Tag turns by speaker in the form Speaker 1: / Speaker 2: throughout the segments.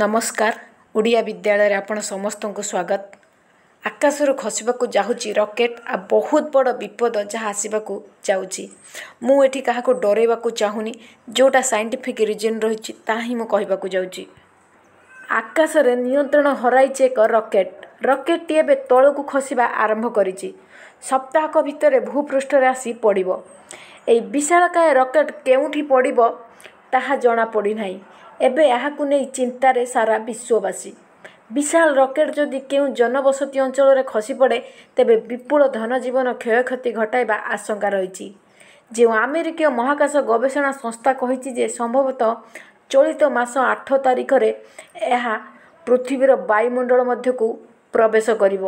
Speaker 1: ନମସ୍କାର ଓଡ଼ିଆ ବିଦ୍ୟାଳୟରେ ଆପଣ ସମସ୍ତଙ୍କୁ ସ୍ୱାଗତ ଆକାଶରୁ ଖସିବାକୁ ଯାଉଛି ରକେଟ୍ ଆଉ ବହୁତ ବଡ଼ ବିପଦ ଯାହା ଆସିବାକୁ ଯାଉଛି ମୁଁ ଏଠି କାହାକୁ ଡରେଇବାକୁ ଚାହୁଁନି ଯେଉଁଟା ସାଇଣ୍ଟିଫିକ୍ ରିଜନ୍ ରହିଛି ତାହା ହିଁ ମୁଁ କହିବାକୁ ଯାଉଛି ଆକାଶରେ ନିୟନ୍ତ୍ରଣ ହରାଇଛି ଏକ ରକେଟ୍ ରକେଟ୍ଟି ଏବେ ତଳକୁ ଖସିବା ଆରମ୍ଭ କରିଛି ସପ୍ତାହକ ଭିତରେ ଭୂପୃଷ୍ଠରେ ଆସି ପଡ଼ିବ ଏଇ ବିଶାଳକାୟ ରକେଟ୍ କେଉଁଠି ପଡ଼ିବ ତାହା ଜଣାପଡ଼ିନାହିଁ ଏବେ ଏହାକୁ ନେଇ ଚିନ୍ତାରେ ସାରା ବିଶ୍ୱବାସୀ ବିଶାଳ ରକେଟ୍ ଯଦି କେଉଁ ଜନବସତି ଅଞ୍ଚଳରେ ଖସିପଡ଼େ ତେବେ ବିପୁଳ ଧନଜୀବନ କ୍ଷୟକ୍ଷତି ଘଟାଇବା ଆଶଙ୍କା ରହିଛି ଯେଉଁ ଆମେରିକୀୟ ମହାକାଶ ଗବେଷଣା ସଂସ୍ଥା କହିଛି ଯେ ସମ୍ଭବତଃ ଚଳିତ ମାସ ଆଠ ତାରିଖରେ ଏହା ପୃଥିବୀର ବାୟୁମଣ୍ଡଳ ମଧ୍ୟକୁ ପ୍ରବେଶ କରିବ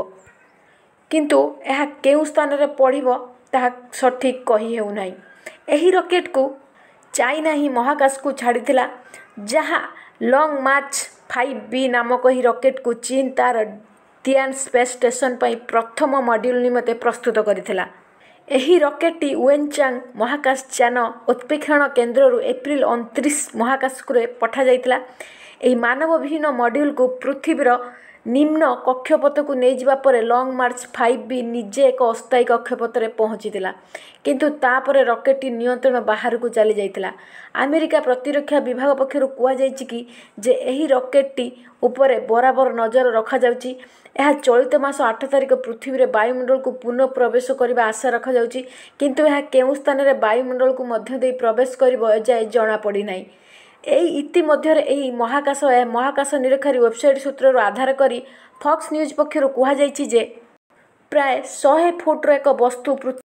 Speaker 1: କିନ୍ତୁ ଏହା କେଉଁ ସ୍ଥାନରେ ପଡ଼ିବ ତାହା ସଠିକ୍ କହି ହେଉନାହିଁ ଏହି ରକେଟ୍କୁ ଚାଇନା ହିଁ ମହାକାଶକୁ ଛାଡ଼ିଥିଲା ଯାହା ଲଙ୍ଗ ମାର୍ଚ୍ଚ ଫାଇଭ୍ ବି ନାମକ ଏହି ରକେଟ୍କୁ ଚୀନ୍ ତା'ର ତିଆନ୍ ସ୍ପେସ୍ ଷ୍ଟେସନ୍ ପାଇଁ ପ୍ରଥମ ମଡ୍ୟୁଲ୍ ନିମନ୍ତେ ପ୍ରସ୍ତୁତ କରିଥିଲା ଏହି ରକେଟ୍ଟି ୱେନ୍ଚାଙ୍ଗ ମହାକାଶ ଯାନ ଉତ୍ପେକ୍ଷଣ କେନ୍ଦ୍ରରୁ ଏପ୍ରିଲ ଅଣତିରିଶ ମହାକାଶକୁ ପଠାଯାଇଥିଲା ଏହି ମାନବ ବିହୀନ ମଡ୍ୟୁଲ୍କୁ ପୃଥିବୀର ନିମ୍ନ କକ୍ଷପଥକୁ ନେଇଯିବା ପରେ ଲଙ୍ଗ ମାର୍ଚ୍ଚ ଫାଇଭ୍ ବି ନିଜେ ଏକ ଅସ୍ଥାୟୀ କକ୍ଷପଥରେ ପହଞ୍ଚିଥିଲା କିନ୍ତୁ ତାପରେ ରକେଟ୍ଟି ନିୟନ୍ତ୍ରଣ ବାହାରକୁ ଚାଲିଯାଇଥିଲା ଆମେରିକା ପ୍ରତିରକ୍ଷା ବିଭାଗ ପକ୍ଷରୁ କୁହାଯାଇଛି କି ଯେ ଏହି ରକେଟ୍ଟି ଉପରେ ବରାବର ନଜର ରଖାଯାଉଛି ଏହା ଚଳିତ ମାସ ଆଠ ତାରିଖ ପୃଥିବୀରେ ବାୟୁମଣ୍ଡଳକୁ ପୁନଃ ପ୍ରବେଶ କରିବା ଆଶା ରଖାଯାଉଛି କିନ୍ତୁ ଏହା କେଉଁ ସ୍ଥାନରେ ବାୟୁମଣ୍ଡଳକୁ ମଧ୍ୟ ଦେଇ ପ୍ରବେଶ କରିବ ଏଯାଏ ଜଣାପଡ଼ିନାହିଁ ଏହି ଇତିମଧ୍ୟରେ ଏହି ମହାକାଶ ମହାକାଶ ନିରକ୍ଷାରୀ ୱେବସାଇଟ୍ ସୂତ୍ରରୁ ଆଧାର କରି ଫକ୍ସ ନ୍ୟୁଜ୍ ପକ୍ଷରୁ କୁହାଯାଇଛି ଯେ ପ୍ରାୟ ଶହେ ଫୁଟ୍ର ଏକ ବସ୍ତୁ